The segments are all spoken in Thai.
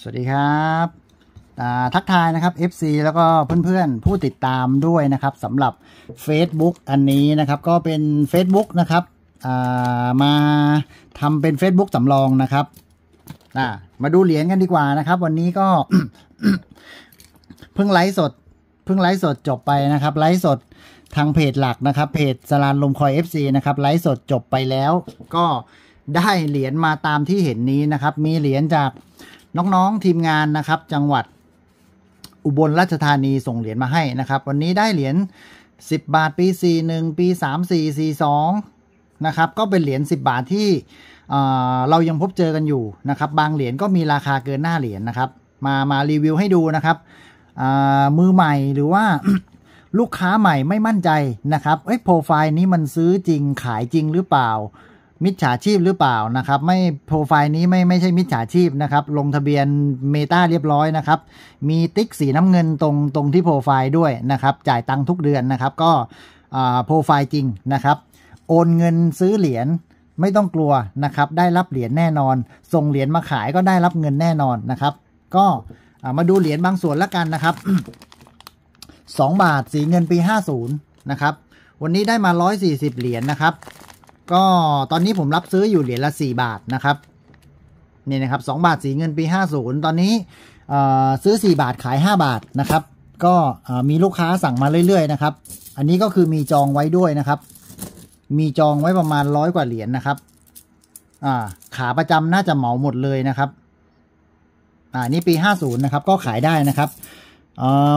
สวัสดีครับ ทักทายนะครับ FC แล้วก็เพื่อนๆ ผู้ติดตามด้วยนะครับสำหรับ Facebook อันนี้นะครับ ก็เป็น Facebook นะครับ มาทำเป็น Facebook สำรองนะครับมาดูเหรียญกันดีกว่านะครับ วันนี้ก็ เพิ่งไลฟ์สด เพิ่งไลฟ์สดจบไปนะครับ ไลฟ์สดทางเพจหลักนะครับเพจสลานลมคอย FC นะครับไลฟ์สดจบไปแล้วก็ได้เหรียญมาตามที่เห็นนี้นะครับ มีเหรียญจากน้องๆทีมงานนะครับจังหวัดอุบลราชธานีส่งเหรียญมาให้นะครับ วันนี้ได้เหรียญ10 บาทปี41ปี34 42นะครับก็เป็นเหรียญ10 บาทที่เเรายังพบเจอกันอยู่นะครับ บางเหรียญก็มีราคาเกินหน้าเหรียญนะครับมามารีวิวให้ดูนะครับมือใหม่หรือว่าลูกค้าใหม่ไม่มั่นใจนะครับเอ้ยโปรไฟล์นี้มันซื้อจริงขายจริงหรือเปล่ามิจฉาชีพหรือเปล่านะครับ ไม่โปรไฟล์นี้ไม่ไม่ใช่มิจฉาชีพนะครับ ลงทะเบียนเมตาเรียบร้อยนะครับ มีติ๊กสีน้ำเงินตรงตรงที่โปรไฟล์ด้วยนะครับ จ่ายตังค์ทุกเดือนนะครับก็โปรไฟล์จริงนะครับโอนเงินซื้อเหรียญไม่ต้องกลัวนะครับ ได้รับเหรียญแน่นอน ส่งเหรียญมาขายก็ได้รับเงินแน่นอนนะครับ ก็มาดูเหรียญบางส่วนแล้วกันนะครับ 2 บาทสีเงินปี50นะครับ วันนี้ได้มา140เหรียญนะครับก็ตอนนี้ผมรับซื้ออยู่เหรียญละ 4 บาทนะครับนี่นะครับสบาทสีเงินปี50ตอนนี้ซื้อ4บาทขาย5บาทนะครับ ก็มีลูกค้าสั่งมาเรื่อย ๆ นะครับ อันนี้ก็คือมีจองไว้ด้วยนะครับ มีจองไว้ประมาณร้อยกว่าเหรียญนนะครับขาประจำน่าจะเหมาหมดเลยนะครับอ่านี่ปี50นะครับ ก็ขายได้นะครับ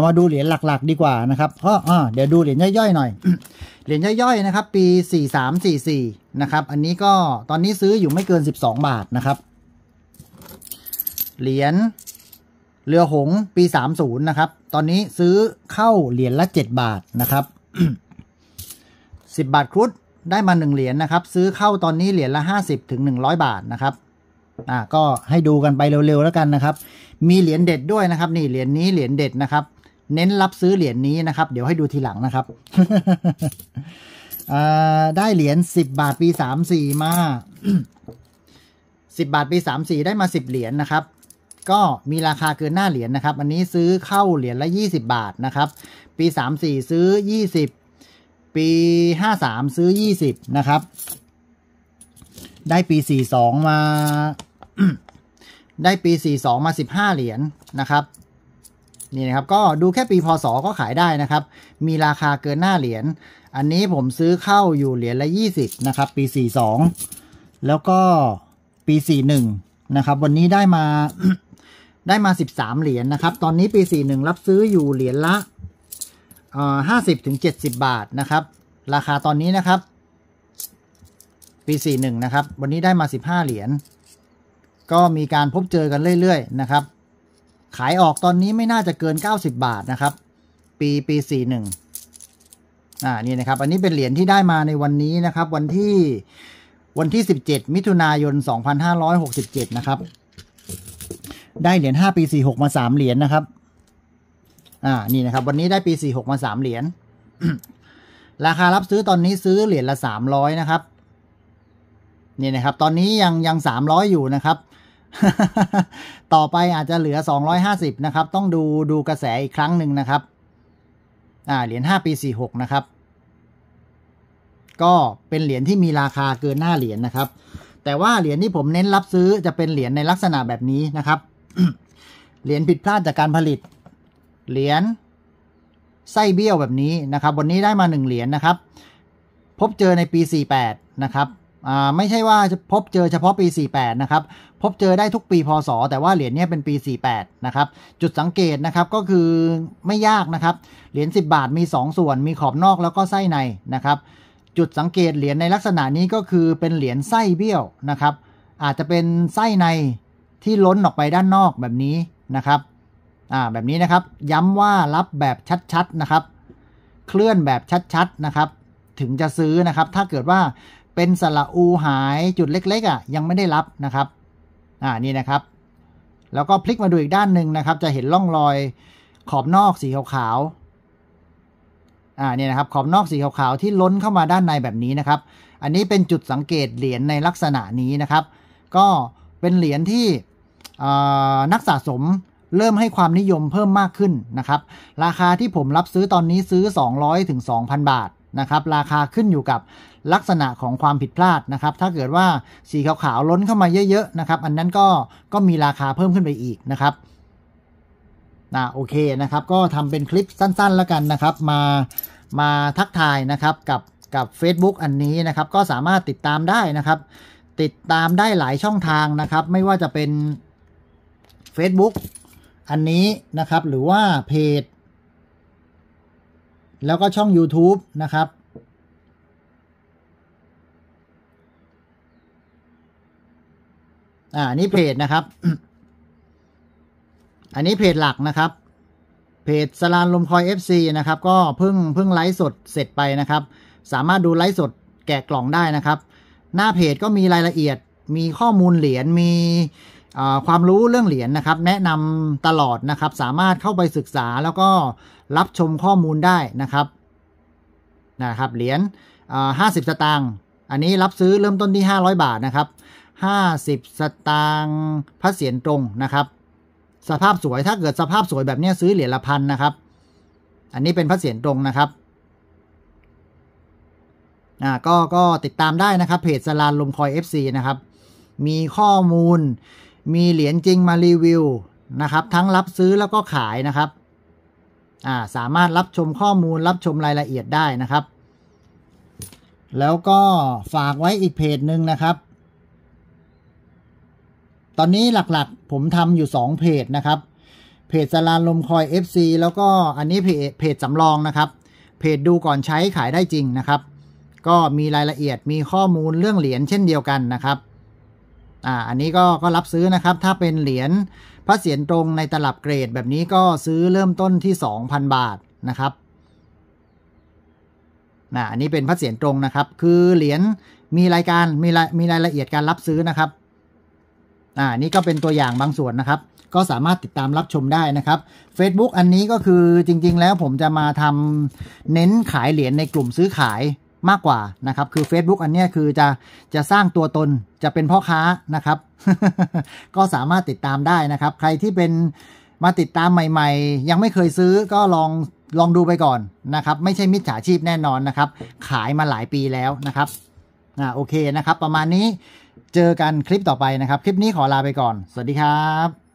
มาดูเหรียญหลักๆ ดีกว่านะครับก็เดี๋ยวดูเหรียญย่อยๆหน่อย เหรียญย่อยๆ นะครับ ปี 4344นะครับ อันนี้ก็ตอนนี้ซื้ออยู่ไม่เกิน 12 บาทนะครับ เหรียญเรือหงปี 30 นะครับ ตอนนี้ซื้อเข้าเหรียญละ7บาทนะครับ10 บาทครุฑได้มา1เหรียญนะครับ ซื้อเข้าตอนนี้เหรียญละ50ถึง100 บาทนะครับอ่าก็ให้ดูกันไปเร็วๆแล้วกันนะครับ มีเหรียญเด็ดด้วยนะครับ นี่เหรียญนี้เหรียญเด็ดนะครับ เน้นรับซื้อเหรียญนี้นะครับ เดี๋ยวให้ดูทีหลังนะครับได้เหรียญสิบบาท ปีสามสี่มา สิบบาท ปีสสามี่ได้มาสิบเหรียญนนะครับ ก็มีราคาเกินหน้าเหรียญนนะครับ อันนี้ซื้อเข้าเหรียญละยี่สิบาทนะครับ ปีสสามี่ซื้อยี่สิบ ปีห้าสามซื้อยี่สิบนะครับ ได้ปีสสี่องมาได้ปี42มา15เหรียญนนะครับ นี่นะครับก็ดูแค่ปีพศก็ขายได้นะครับ มีราคาเกินหน้าเหรียญอันนี้ผมซื้อเข้าอยู่เหรียญละ20นะครับ ปี 42แล้วก็ปี 41 นะครับ วันนี้ได้มา ได้มา13เหรียญนนะครับ ตอนนี้ปี 41 รับซื้ออยู่เหรียญละห้าสิบถึงเจ็ดสิบบาทนะครับ ราคาตอนนี้นะครับ ปี41นะครับ วันนี้ได้มา15เหรียญก็มีการพบเจอกันเรื่อยๆ นะครับ ขายออกตอนนี้ไม่น่าจะเกิน90บาทนะครับ ปีปี41อ่า นี่นะครับ อันนี้เป็นเหรียญที่ได้มาในวันนี้นะครับ วันที่ วันที่17มิถุนายน2567นะครับ ได้เหรียญ5ปี46มา3เหรียญนะครับ อ่า นี่นะครับ วันนี้ได้ปี46มา3เหรียญ ราคารับซื้อตอนนี้ซื้อเหรียญละ300นะครับ นี่นะครับ ตอนนี้ยังยัง300อยู่นะครับต่อไปอาจจะเหลือ 250 นะครับ ต้องดูดูกระแสอีกครั้งหนึ่งนะครับ อ่าเหรียญ5ปี 46 นะครับ ก็เป็นเหรียญที่มีราคาเกินหน้าเหรียญนะครับ แต่ว่าเหรียญที่ผมเน้นรับซื้อจะเป็นเหรียญในลักษณะแบบนี้นะครับ เหรียญผิดพลาดจากการผลิต เหรียญไส้เบี้ยวแบบนี้นะครับวันนี้ได้มา1เหรียญนะครับ พบเจอในปี 48 นะครับไม่ใช่ว่าพบเจอเฉพาะปี 48 นะครับ พบเจอได้ทุกปีพศ แต่ว่าเหรียญนี้เป็นปี 48นะครับ จุดสังเกตนะครับก็คือไม่ยากนะครับ เหรียญ10บาทมี2ส่วน มีขอบนอกแล้วก็ไส้ในนะครับ จุดสังเกต เหรียญในลักษณะนี้ก็คือเป็นเหรียญไส้เบี้ยวนะครับ อาจจะเป็นไส้ในที่ล้นออกไปด้านนอกแบบนี้นะครับอ่าแบบนี้นะครับ ย้ำว่ารับแบบชัดๆนะครับ เคลื่อนแบบชัดๆนะครับ ถึงจะซื้อนะครับ ถ้าเกิดว่าเป็นสระอูหายจุดเล็ก ๆ อ่ะยังไม่ได้รับนะครับอ่านี่นะครับ แล้วก็พลิกมาดูอีกด้านหนึ่งนะครับ จะเห็น ร่องรอยขอบนอกสีขาวๆอ่านี่นะครับ ขอบนอกสีขาวๆที่ล้นเข้ามาด้านในแบบนี้นะครับ อันนี้เป็นจุดสังเกตเหรียญในลักษณะนี้นะครับ ก็เป็นเหรียญที่นักสะสมเริ่มให้ความนิยมเพิ่มมากขึ้นนะครับ ราคาที่ผมรับซื้อตอนนี้ซื้อ200ถึง2,000บาทนะครับราคาขึ้นอยู่กับลักษณะของความผิดพลาดนะครับ ถ้าเกิดว่าสีขาวๆ ล้นเข้ามาเยอะๆนะครับอันนั้นก็ก็มีราคาเพิ่มขึ้นไปอีกนะครับนะโอเคนะครับก็ทำเป็นคลิปสั้นๆแล้วกันนะครับ มามาทักทายนะครับกับกับ Facebook อันนี้นะครับก็สามารถติดตามได้นะครับ ติดตามได้หลายช่องทางนะครับไม่ว่าจะเป็น Facebook อันนี้นะครับหรือว่าเพจแล้วก็ช่อง YouTube นะครับ อ่านี่เพจนะครับ อันนี้เพจหลักนะครับ เพจสลานลมคอย FC นะครับ ก็เพิ่งเพิ่งไลฟ์สดเสร็จไปนะครับ สามารถดูไลฟ์สดแกะกล่องได้นะครับ หน้าเพจก็มีรายละเอียด มีข้อมูลเหรียญ มีความรู้เรื่องเหรียญนะครับ แนะนำตลอดนะครับ สามารถเข้าไปศึกษาแล้วก็รับชมข้อมูลได้นะครับ นะครับเหรียญห้าสิบสตางค์ อันนี้รับซื้อเริ่มต้นที่ 500 บาทนะครับ 50 สตางค์พระเศียรตรงนะครับ สภาพสวย ถ้าเกิดสภาพสวยแบบนี้ซื้อเหรียญละพันนะครับ อันนี้เป็นพระเศียรตรงนะครับ อ่าก็ก็ติดตามได้นะครับเพจสลานลมคอย FC นะครับ มีข้อมูล มีเหรียญจริงมารีวิวนะครับ ทั้งรับซื้อแล้วก็ขายนะครับสามารถรับชมข้อมูลรับชมรายละเอียดได้นะครับ แล้วก็ฝากไว้อีกเพจหนึ่งนะครับ ตอนนี้หลักๆ ผมทำอยู่สองเพจนะครับเพจสลานลมคอย FC แล้วก็อันนี้เพจเพจสำรองนะครับ เพจดูก่อนใช้ขายได้จริงนะครับ ก็มีรายละเอียดมีข้อมูลเรื่องเหรียญเช่นเดียวกันนะครับอ่าอันนี้ก็ก็รับซื้อนะครับถ้าเป็นเหรียญพระเสียรตรงในตลับเกรดแบบนี้ก็ซื้อเริ่มต้นที่2,000บาทนะครับนะอันนี้เป็นพระเสียรตรงนะครับ คือเหรียญมีรายการมีรายมีรายละเอียดการรับซื้อนะครับอ่านี่ก็เป็นตัวอย่างบางส่วนนะครับ ก็สามารถติดตามรับชมได้นะครับ Facebook อันนี้ก็คือจริง ๆ แล้วผมจะมาทำเน้นขายเหรียญในกลุ่มซื้อขายมากกว่านะครับ คือ Facebook อันนี้คือจะจะสร้างตัวตนจะเป็นพ่อค้านะครับ ก็สามารถติดตามได้นะครับ ใครที่เป็นมาติดตามใหม่ๆ ยังไม่เคยซื้อก็ลองลอง ดูไปก่อนนะครับ ไม่ใช่มิจฉาชีพแน่นอนนะครับ ขายมาหลายปีแล้วนะครับ อ่าโอเคนะครับ ประมาณนี้เจอกันคลิปต่อไปนะครับ คลิปนี้ขอลาไปก่อน สวัสดีครับ